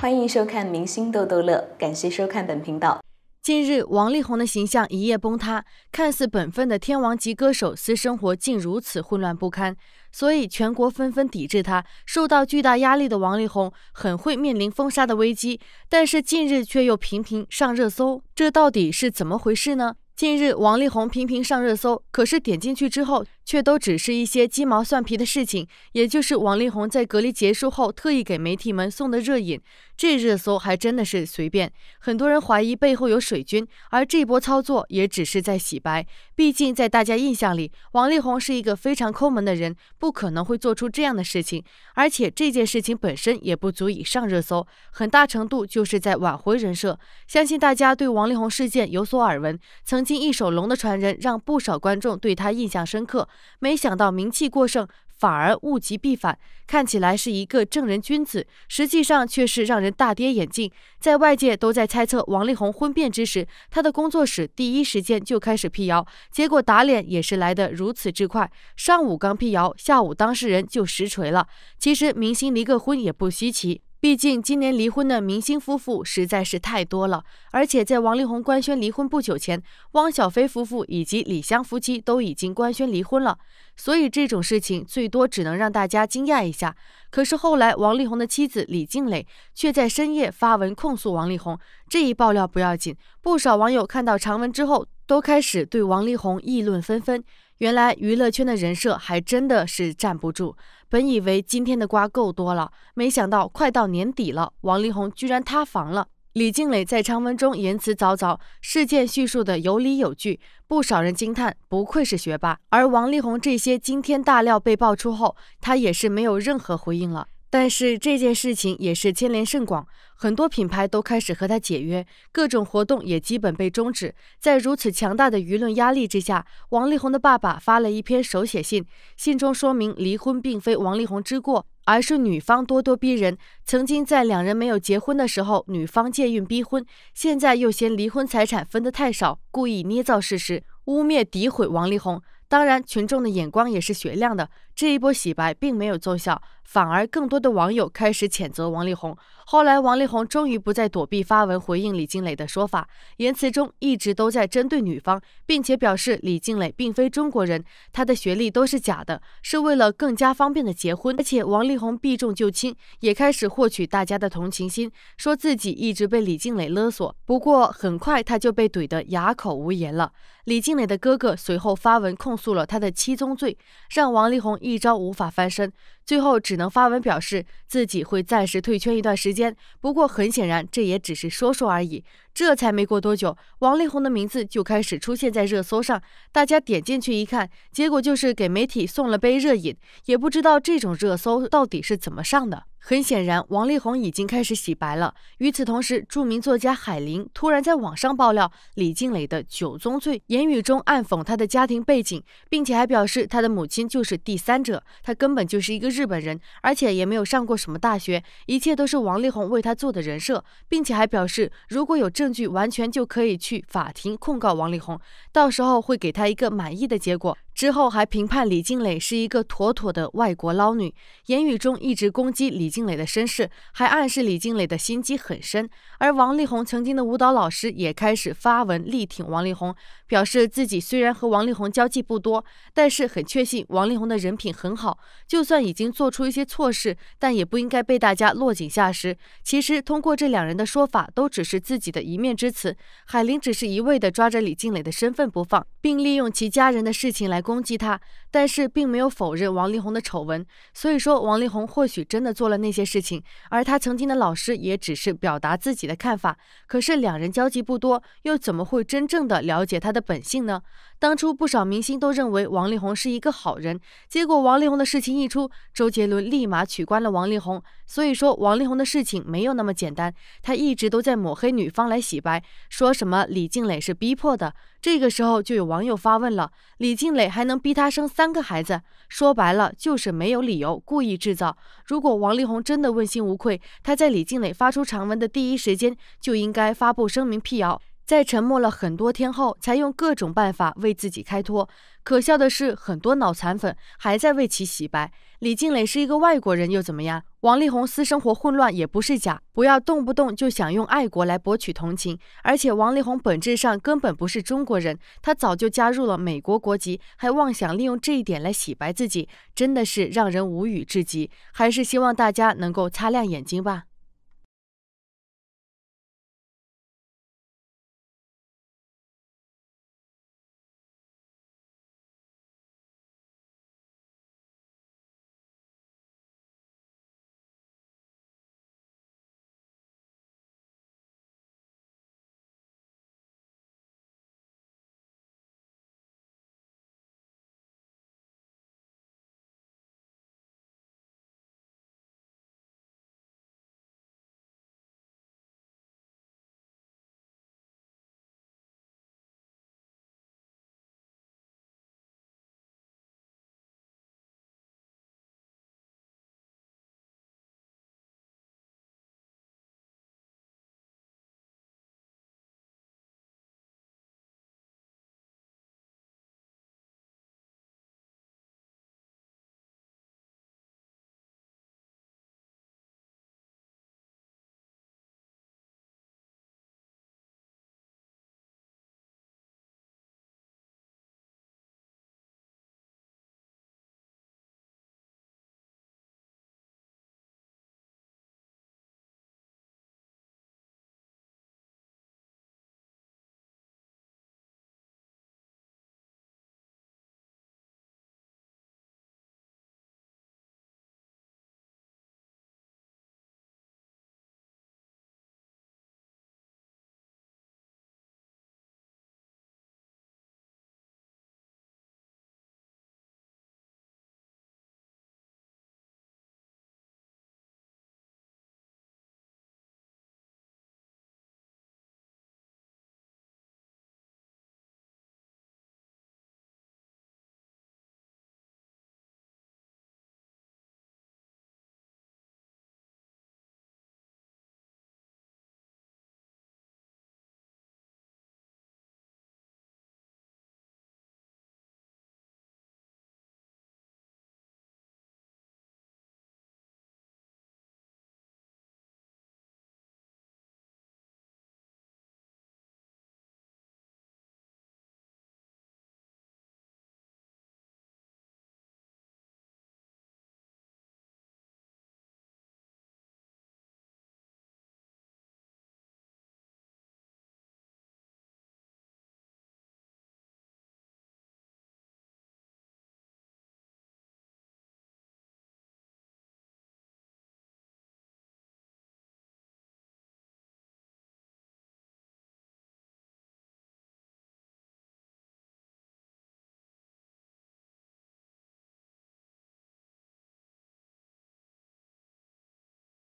欢迎收看《明星逗逗乐》，感谢收看本频道。近日，王力宏的形象一夜崩塌，看似本分的天王级歌手，私生活竟如此混乱不堪，所以全国纷纷抵制他。受到巨大压力的王力宏，很会面临封杀的危机。但是近日却又频频上热搜，这到底是怎么回事呢？近日王力宏频频上热搜，可是点进去之后。却都只是一些鸡毛蒜皮的事情，也就是王力宏在隔离结束后特意给媒体们送的热饮。这热搜还真的是随便，很多人怀疑背后有水军，而这波操作也只是在洗白。毕竟在大家印象里，王力宏是一个非常抠门的人，不可能会做出这样的事情。而且这件事情本身也不足以上热搜，很大程度就是在挽回人设。相信大家对王力宏事件有所耳闻，曾经一首《龙的传人》让不少观众对他印象深刻。没想到名气过盛，反而物极必反。看起来是一个正人君子，实际上却是让人大跌眼镜。在外界都在猜测王力宏婚变之时，他的工作室第一时间就开始辟谣，结果打脸也是来得如此之快。上午刚辟谣，下午当事人就实锤了。其实明星离个婚也不稀奇。毕竟今年离婚的明星夫妇实在是太多了，而且在王力宏官宣离婚不久前，汪小菲夫妇以及李湘夫妻都已经官宣离婚了，所以这种事情最多只能让大家惊讶一下。可是后来，王力宏的妻子李静蕾却在深夜发文控诉王力宏，这一爆料不要紧，不少网友看到长文之后都开始对王力宏议论纷纷。原来娱乐圈的人设还真的是站不住。本以为今天的瓜够多了，没想到快到年底了，王力宏居然塌房了。李静蕾在长文中言辞凿凿，事件叙述的有理有据，不少人惊叹不愧是学霸。而王力宏这些惊天大料被爆出后，他也是没有任何回应了。但是这件事情也是牵连甚广，很多品牌都开始和他解约，各种活动也基本被终止。在如此强大的舆论压力之下，王力宏的爸爸发了一篇手写信，信中说明离婚并非王力宏之过，而是女方咄咄逼人。曾经在两人没有结婚的时候，女方借孕逼婚，现在又嫌离婚财产分得太少，故意捏造事实，污蔑诋毁王力宏。当然，群众的眼光也是雪亮的。这一波洗白并没有奏效，反而更多的网友开始谴责王力宏。后来，王力宏终于不再躲避，发文回应李静蕾的说法，言辞中一直都在针对女方，并且表示李静蕾并非中国人，他的学历都是假的，是为了更加方便的结婚。而且，王力宏避重就轻，也开始获取大家的同情心，说自己一直被李静蕾勒索。不过，很快他就被怼得哑口无言了。李静蕾的哥哥随后发文控诉了他的七宗罪，让王力宏。一招无法翻身。最后只能发文表示自己会暂时退圈一段时间，不过很显然这也只是说说而已。这才没过多久，王力宏的名字就开始出现在热搜上，大家点进去一看，结果就是给媒体送了杯热饮，也不知道这种热搜到底是怎么上的。很显然，王力宏已经开始洗白了。与此同时，著名作家海林突然在网上爆料李静蕾的九宗罪，言语中暗讽她的家庭背景，并且还表示她的母亲就是第三者，她根本就是一个。日本人，而且也没有上过什么大学，一切都是王力宏为他做的人设，并且还表示，如果有证据，完全就可以去法庭控告王力宏，到时候会给他一个满意的结果。之后还评判李静蕾是一个妥妥的外国捞女，言语中一直攻击李静蕾的身世，还暗示李静蕾的心机很深。而王力宏曾经的舞蹈老师也开始发文力挺王力宏，表示自己虽然和王力宏交际不多，但是很确信王力宏的人品很好。就算已经做出一些错事，但也不应该被大家落井下石。其实通过这两人的说法，都只是自己的一面之词。海玲只是一味的抓着李静蕾的身份不放，并利用其家人的事情来。攻击他，但是并没有否认王力宏的丑闻，所以说王力宏或许真的做了那些事情，而他曾经的老师也只是表达自己的看法。可是两人交集不多，又怎么会真正的了解他的本性呢？当初不少明星都认为王力宏是一个好人，结果王力宏的事情一出，周杰伦立马取关了王力宏。所以说王力宏的事情没有那么简单，他一直都在抹黑女方来洗白，说什么李静蕾是逼迫的。这个时候就有网友发问了：李静蕾。还能逼他生三个孩子，说白了就是没有理由，故意制造。如果王力宏真的问心无愧，他在李静蕾发出长文的第一时间就应该发布声明辟谣。在沉默了很多天后，才用各种办法为自己开脱。可笑的是，很多脑残粉还在为其洗白。李静蕾是一个外国人又怎么样？王力宏私生活混乱也不是假。不要动不动就想用爱国来博取同情，而且王力宏本质上根本不是中国人，他早就加入了美国国籍，还妄想利用这一点来洗白自己，真的是让人无语至极。还是希望大家能够擦亮眼睛吧。